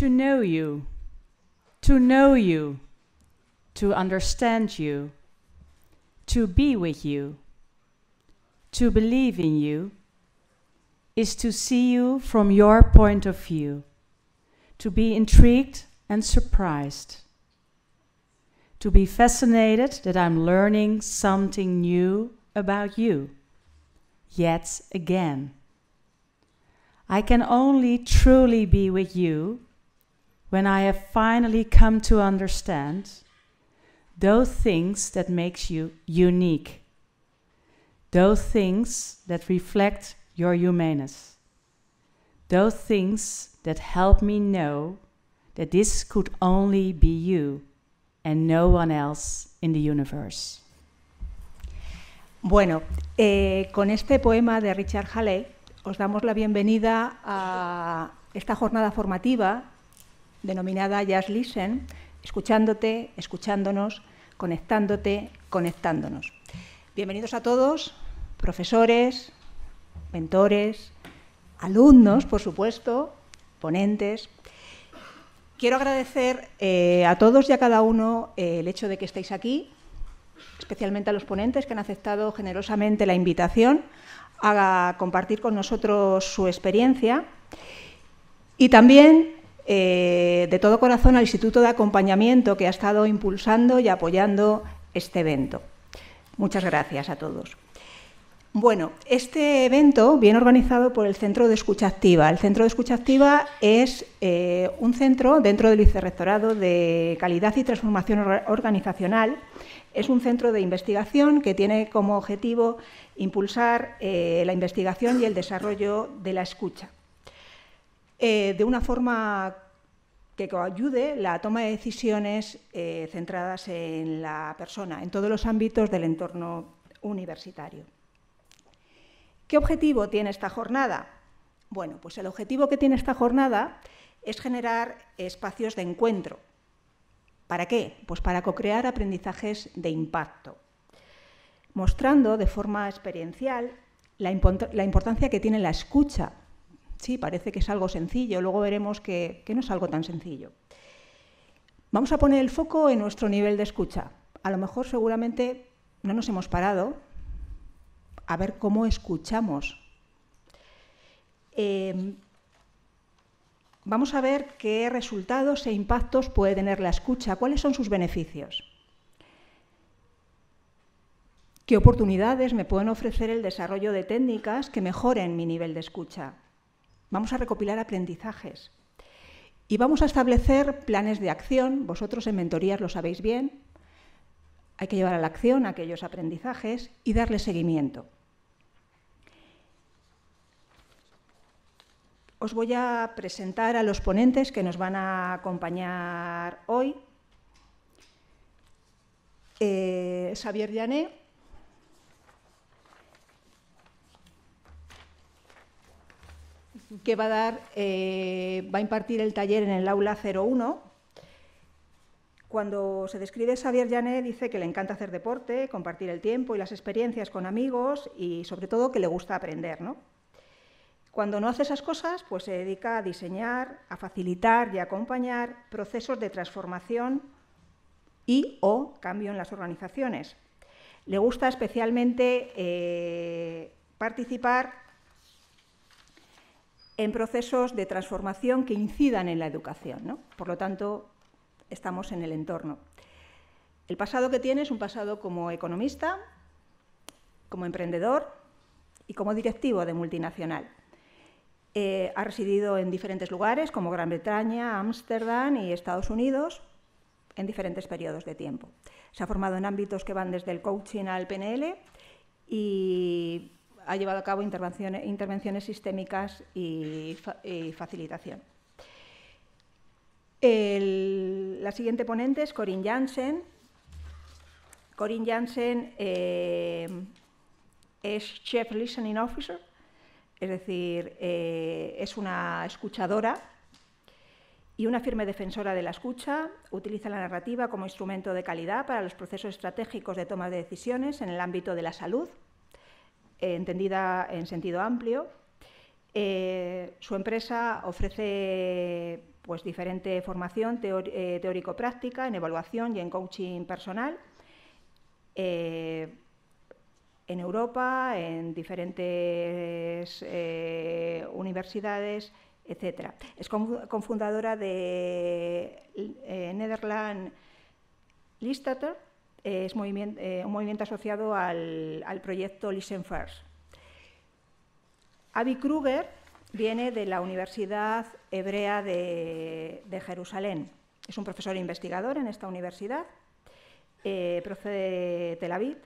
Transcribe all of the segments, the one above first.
to know you, to know you, to understand you, to be with you, to believe in you, is to see you from your point of view, to be intrigued and surprised, to be fascinated that I'm learning something new about you, yet again. I can only truly be with you when I have finally come to understand those things that makes you unique, those things that reflect your humanness, those things that help me know that this could only be you and no one else in the universe. Bueno, eh, con este poema de Richard Halley os damos la bienvenida a esta jornada formativa denominada Just Listen, escuchándote, escuchándonos, conectándote, conectándonos. Bienvenidos a todos, profesores, mentores, alumnos, por supuesto, ponentes. Quiero agradecer eh, a todos y a cada uno eh, el hecho de que estéis aquí, especialmente a los ponentes que han aceptado generosamente la invitación a compartir con nosotros su experiencia. Y también eh, de todo corazón al Instituto de Acompañamiento que ha estado impulsando y apoyando este evento. Muchas gracias a todos. Bueno, este evento viene organizado por el Centro de Escucha Activa. El Centro de Escucha Activa es eh, un centro dentro del Vicerrectorado de Calidad y Transformación Organizacional. Es un centro de investigación que tiene como objetivo impulsar eh, la investigación y el desarrollo de la escucha eh, de una forma que coayude la toma de decisiones eh, centradas en la persona, en todos los ámbitos del entorno universitario. ¿Qué objetivo tiene esta jornada? Bueno, pues el objetivo que tiene esta jornada es generar espacios de encuentro. ¿Para qué? Pues para co-crear aprendizajes de impacto, mostrando de forma experiencial la importancia que tiene la escucha sí, parece que es algo sencillo, luego veremos que, no es algo tan sencillo. Vamos a poner el foco en nuestro nivel de escucha. A lo mejor seguramente no nos hemos parado a ver cómo escuchamos. Em, vamos a ver qué resultados e impactos puede tener la escucha, cuáles son sus beneficios. ¿Qué oportunidades me pueden ofrecer el desarrollo de técnicas que mejoren mi nivel de escucha? Vamos a recopilar aprendizajes y vamos a establecer planes de acción. Vosotros en mentorías lo sabéis bien. Hay que llevar a la acción aquellos aprendizajes y darle seguimiento. Os voy a presentar a los ponentes que nos van a acompañar hoy. Eh, Xavier Llané que va a dar, eh, va a impartir el taller en el aula 01. Cuando se describe Xavier Jané dice que le encanta hacer deporte, compartir el tiempo y las experiencias con amigos y sobre todo que le gusta aprender, Cuando no hace esas cosas, pues se dedica a diseñar, a facilitar y acompañar procesos de transformación y o cambio en las organizaciones. Le gusta especialmente eh, participar en procesos de transformación que incidan en la educación. ¿no? Por lo tanto, estamos en el entorno. El pasado que tiene es un pasado como economista, como emprendedor y como directivo de multinacional. Eh, ha residido en diferentes lugares como Gran Bretaña, Ámsterdam y Estados Unidos en diferentes periodos de tiempo. Se ha formado en ámbitos que van desde el coaching al PNL y ha llevado a cabo intervenciones, sistémicas y, facilitación. la siguiente ponente es Corinne Jansen. Corinne Jansen eh, es Chief Listening Officer, es decir, eh, es una escuchadora y una firme defensora de la escucha, utiliza la narrativa como instrumento de calidad para los procesos estratégicos de toma de decisiones en el ámbito de la salud, eh, entendida en sentido amplio. Eh, su empresa ofrece pues, diferente formación eh, teórico-práctica en evaluación y en coaching personal en Europa, en diferentes universidades, etc. Es cofundadora de Netherlands Listater, es eh, un movimiento asociado al, proyecto Listen First. Avi Kruger viene de la Universidad Hebrea de, Jerusalén. Es un profesor investigador en esta universidad, eh, procede de Tel Aviv,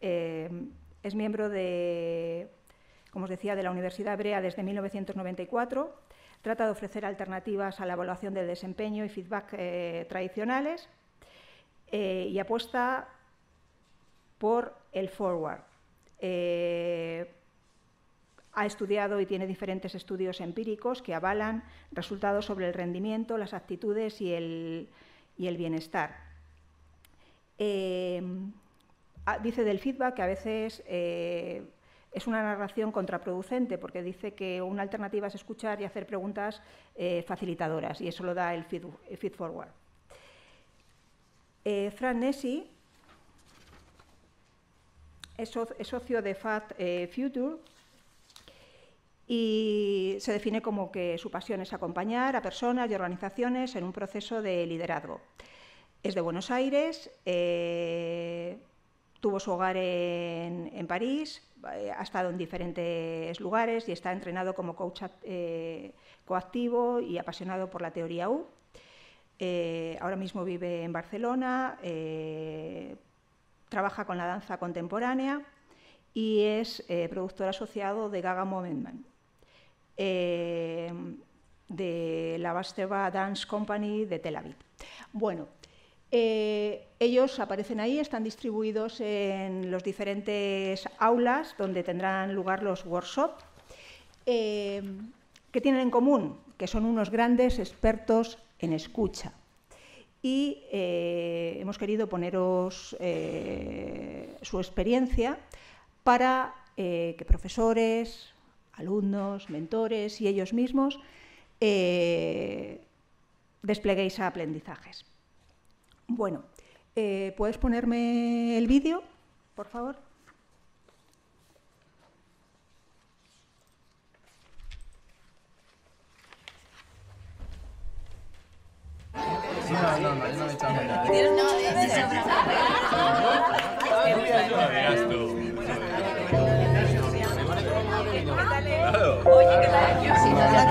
eh, es miembro de, como os decía, de la Universidad Hebrea desde 1994, trata de ofrecer alternativas a la evaluación del desempeño y feedback tradicionales eh, y apuesta por el forward. Eh, ha estudiado y tiene diferentes estudios empíricos que avalan resultados sobre el rendimiento, las actitudes y el, bienestar. Eh, ah, dice del feedback que a veces es una narración contraproducente porque dice que una alternativa es escuchar y hacer preguntas facilitadoras y eso lo da el forward. Eh, Fran Nessi es, socio de Fat eh, Future y se define como que su pasión es acompañar a personas y organizaciones en un proceso de liderazgo. Es de Buenos Aires, eh, tuvo su hogar en, París, ha estado en diferentes lugares y está entrenado como coach coactivo y apasionado por la teoría U. Eh, ahora mismo vive en Barcelona, eh, trabaja con la danza contemporánea y es eh, productor asociado de Gaga Momentman, de la Basteva Dance Company de Tel Aviv. Bueno, ellos aparecen ahí, están distribuidos en los diferentes aulas donde tendrán lugar los workshops. ¿Qué tienen en común? Que son unos grandes expertos en escucha. Y eh, hemos querido poneros eh, su experiencia para eh, que profesores, alumnos, mentores y ellos mismos despleguéis a aprendizajes. Bueno, ¿puedes ponerme el vídeo, por favor?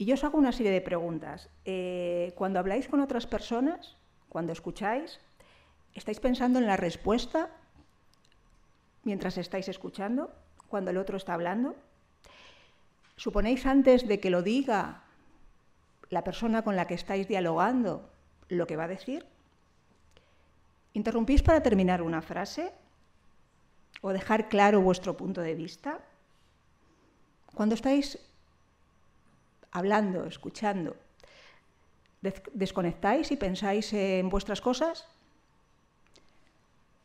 Y yo os hago una serie de preguntas. Eh, cuando habláis con otras personas, cuando escucháis, ¿estáis pensando en la respuesta mientras estáis escuchando, cuando el otro está hablando? ¿Suponéis antes de que lo diga la persona con la que estáis dialogando lo que va a decir? ¿Interrumpís para terminar una frase? ¿O dejar claro vuestro punto de vista? Cuando estáis hablando, escuchando, desconectáis y pensáis en vuestras cosas?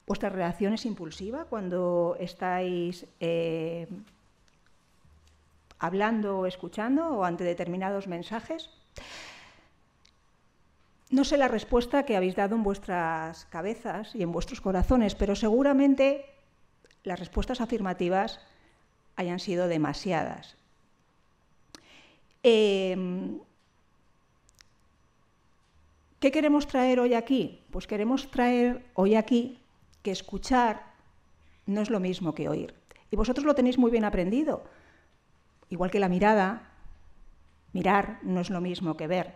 ¿Vuestra reacción es impulsiva cuando estáis eh, hablando o escuchando o ante determinados mensajes? No sé la respuesta que habéis dado en vuestras cabezas y en vuestros corazones, pero seguramente las respuestas afirmativas hayan sido demasiadas Em, ¿Qué queremos traer hoy aquí? Pues queremos traer hoy aquí que escuchar no es lo mismo que oír. Y vosotros lo tenéis muy bien aprendido. Igual que la mirada, mirar no es lo mismo que ver.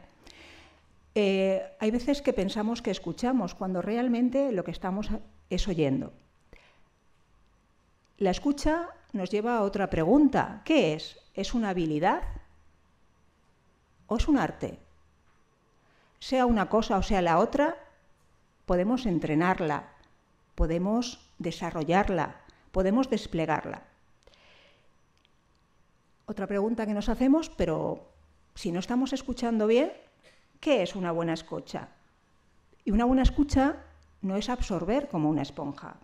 Eh, hay veces que pensamos que escuchamos cuando realmente lo que estamos es oyendo. La escucha nos lleva a otra pregunta. ¿Qué es? ¿Es una habilidad? o es un arte. Sea una cosa o sea la otra, podemos entrenarla, podemos desarrollarla, podemos desplegarla. Otra pregunta que nos hacemos, pero si no estamos escuchando bien, ¿qué es una buena escucha? Y una buena escucha no es absorber como una esponja.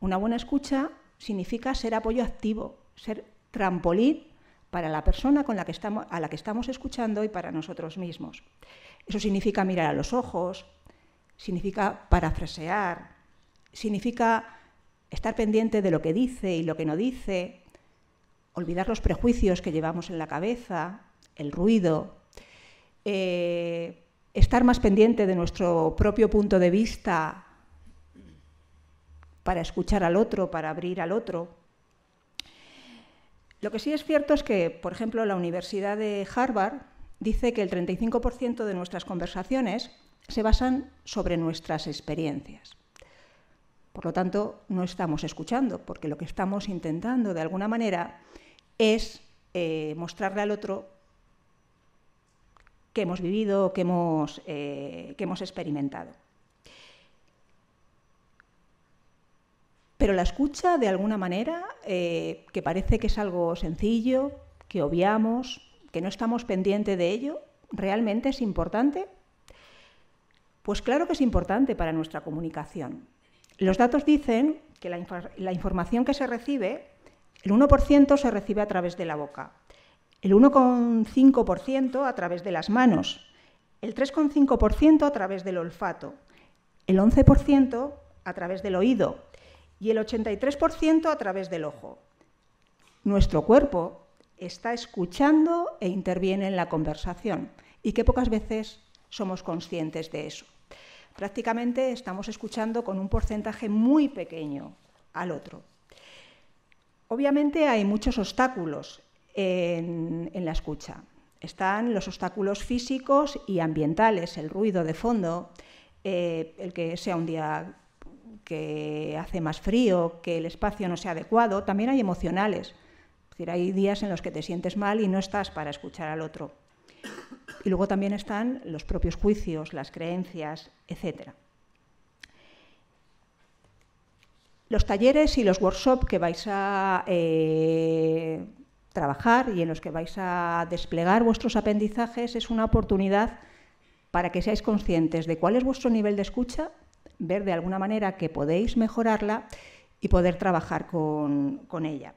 Una buena escucha significa ser apoyo activo, ser trampolín para la persona con la que estamos, a la que estamos escuchando y para nosotros mismos. Eso significa mirar a los ojos, significa parafrasear, significa estar pendiente de lo que dice y lo que no dice, olvidar los prejuicios que llevamos en la cabeza, el ruido, eh, estar más pendiente de nuestro propio punto de vista para escuchar al otro, para abrir al otro. Lo que sí es cierto es que, por ejemplo, la Universidad de Harvard dice que el 35% de nuestras conversaciones se basan sobre nuestras experiencias. Por lo tanto, no estamos escuchando, porque lo que estamos intentando de alguna manera es eh, mostrarle al otro que hemos vivido, que eh, que hemos experimentado. pero la escucha de alguna manera, eh, que parece que es algo sencillo, que obviamos, que no estamos pendientes de ello, ¿realmente es importante? Pues claro que es importante para nuestra comunicación. Los datos dicen que la, la información que se recibe, el 1% se recibe a través de la boca, el 1,5% a través de las manos, el 3,5% a través del olfato, el 11% a través del oído, y el 83% a través del ojo. Nuestro cuerpo está escuchando e interviene en la conversación y que pocas veces somos conscientes de eso. Prácticamente estamos escuchando con un porcentaje muy pequeño al otro. Obviamente hay muchos obstáculos en, la escucha. Están los obstáculos físicos y ambientales, el ruido de fondo, eh, el que sea un día que hace más frío, que el espacio no sea adecuado, también hay emocionales. Es decir, hay días en los que te sientes mal y no estás para escuchar al otro. Y luego también están los propios juicios, las creencias, etc. Los talleres y los workshops que vais a eh, trabajar y en los que vais a desplegar vuestros aprendizajes es una oportunidad para que seáis conscientes de cuál es vuestro nivel de escucha ver de alguna manera que podéis mejorarla y poder trabajar con, con ella.